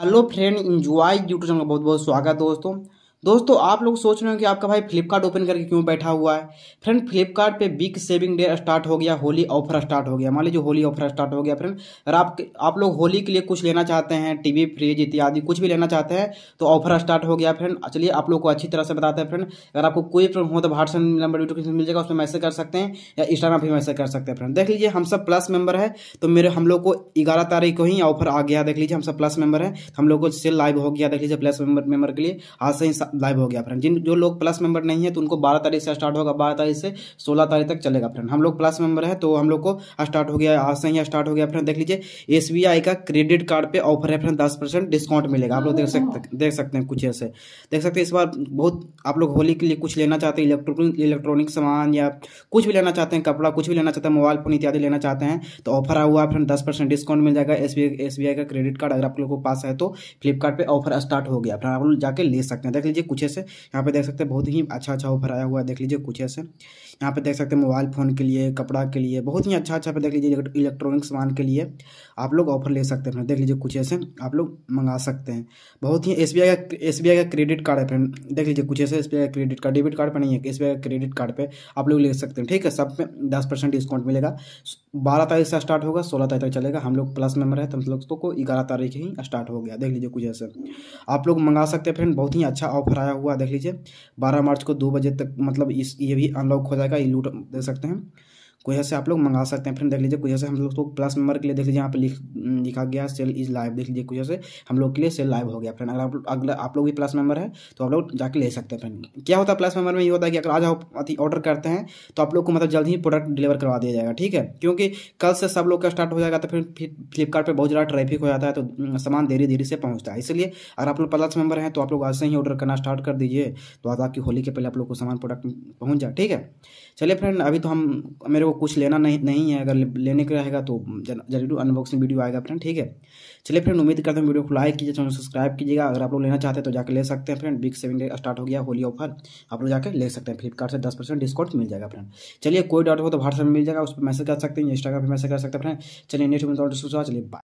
hello friend enjoy YouTube channel का बहुत बहुत स्वागत दोस्तों दोस्तों आप लोग सोच रहे हो कि आपका भाई फ्लिपकार्ट ओपन करके क्यों बैठा हुआ है फ्रेंड फ्लिपकार्ट पे बिग सेविंग डे स्टार्ट हो गया होली ऑफर स्टार्ट हो गया मान लीजिए होली ऑफर स्टार्ट हो गया फ्रेंड अगर आप आप लोग होली के लिए कुछ लेना चाहते हैं टीवी फ्रिज इत्यादि कुछ भी लेना चाहते हैं तो ऑफर स्टार्ट हो गया फ्रेंड चलिए आप लोग को अच्छी तरह से बताते हैं फ्रेंड अगर आपको कोई प्रॉब्लम हो तो व्हाट्सएप नंबर नोटिफिकेशन मिल जाएगा उसमें मैसेज कर सकते हैं या इंस्टाग्राम पर मैसेज कर सकते हैं फ्रेंड देख लीजिए हम सब प्लस मेंबर है तो मेरे हम लोग को ग्यारह तारीख को ही ऑफर आ गया देख लीजिए हम सब प्लस मेंबर है हम लोग को सेल लाइव हो गया देख लीजिए प्लस मेंबर के लिए आज से ही लाइव हो गया फ्रेंड जिन जो लोग प्लस मेंबर नहीं है तो उनको बारह तारीख से स्टार्ट होगा बारह तारीख से सोलह तारीख तक चलेगा फ्रेंड हम लोग प्लस मेंबर है तो हम लोग को स्टार्ट हो गया आज से ही स्टार्ट हो गया फ्रेंड देख लीजिए एस का क्रेडिट कार्ड पर ऑफर है फ्रेंड दस डिस्काउंट मिलेगा आप लोग देख सकते देख सकते हैं कुछ ऐसे देख सकते हैं इस बार बहुत आप लोग होली के लिए कुछ लेना चाहते हैं इलेक्ट्रॉनिक इलेक्ट्रॉनिक सामान या कुछ भी लेना चाहते हैं कपड़ा कुछ भी लेना चाहते हैं मोबाइल फोन इत्यादि लेना चाहते हैं तो ऑफर आ हुआ फ्रेंड दस परसेंट डिस्काउंट मिल जाएगा एस का क्रेडिट कार्ड अगर आप लोगों को पास है तो फ्लिपकार्ट ऑफर स्टार्ट हो गया फ्रेंड आप लोग जाके ले सकते हैं देख लीजिए लीजिए कुछ ऐसे यहाँ पे देख सकते हैं बहुत ही अच्छा अच्छा ऑफर आया हुआ है देख लीजिए कुछ ऐसे यहाँ पे देख सकते हैं मोबाइल फ़ोन के लिए कपड़ा के लिए बहुत ही अच्छा अच्छा पे देख लीजिए इलेक्ट्रॉनिक सामान के लिए आप लोग ऑफर ले सकते हैं फ्रेंड देख लीजिए कुछ ऐसे आप लोग मंगा सकते हैं बहुत ही एस का एस का क्रेडिट कार्ड है फ्रेंड देख लीजिए कुछ ऐसे एस का क्रेडिट कार्ड डेबिट कार्ड पर नहीं है एस का क्रेडिट कार्ड पर आप लोग ले सकते हैं ठीक है सब पे दस परसेंट डिस्काउंट मिलेगा बारह तारीख से स्टार्ट होगा सोलह तारीख तक चलेगा हम लोग प्लस मेंबर है तो हम लोग तो को ग्यारह तारीख ही स्टार्ट हो गया देख लीजिए कुछ ऐसे आप लोग मंगा सकते हैं फ्रेंड बहुत ही अच्छा ऑफर आया हुआ देख लीजिए बारह मार्च को दो बजे तक मतलब इस ये भी अनलॉक हो जाएगा ये लूट देख सकते हैं कुछ ऐसे आप लोग मंगा सकते हैं फ्रेंड देख लीजिए कुछ ऐसे हम लोग तो प्लस मेंबर के लिए देख लीजिए यहाँ पे लिख लिखा गया सेल इज लाइव देख लीजिए कुछ ऐसे हम लोग के लिए सेल लाइव हो गया फ्रेंड अगर आप अगला आप लोग भी प्लस मेंबर है तो आप लोग जाके ले सकते हैं फ्रेंड क्या होता है प्लस मेंबर में ये होता है कि अगर आज आप ऑर्डर करते हैं तो आप लोग को मतलब जल्द ही प्रोडक्ट डिलीवर करवा दिया जाएगा ठीक है क्योंकि कल से सब लोग का स्टार्ट हो जाएगा तो फिर फ्लिपकार्ट पर बहुत ज़्यादा ट्रैफिक हो जाता है तो सामान धीरे धीरे से पहुँचता है इसलिए अगर आप लोग प्लस मेंबर हैं तो आप लोग आज से ही ऑर्डर करना स्टार्ट कर दीजिए तो आज आपकी होली के पहले आप लोग को सामान प्रोडक्ट पहुँच जाए ठीक है चलिए फ्रेंड अभी तो हम मेरे को कुछ लेना नहीं नहीं है अगर लेने का रहेगा तो जरूर अनबॉक्सिंग वीडियो आएगा फ्रेंड ठीक है चलिए फ्रेंड उम्मीद करता हूँ वीडियो को लाइक कीजिए चैनल सब्सक्राइब कीजिएगा अगर आप लोग लेना चाहते हैं तो जाकर ले सकते हैं फ्रेंड बिग सेविंग स्टार्ट हो गया होली ऑफर आप लोग जाकर ले सकते हैं फ्लिपकार्ट से दस परसेंट डिस्काउंट मिल जाएगा फ्रेंड चलिए कोई डाउट हो तो व्हाट्सएप में मिल जाएगा उस पर मैसेज कर सकते हैं इंस्टाग्राम पर मैसेज कर सकते हैं फ्रेंड चलिए नेक्स्ट में तो चलिए बाय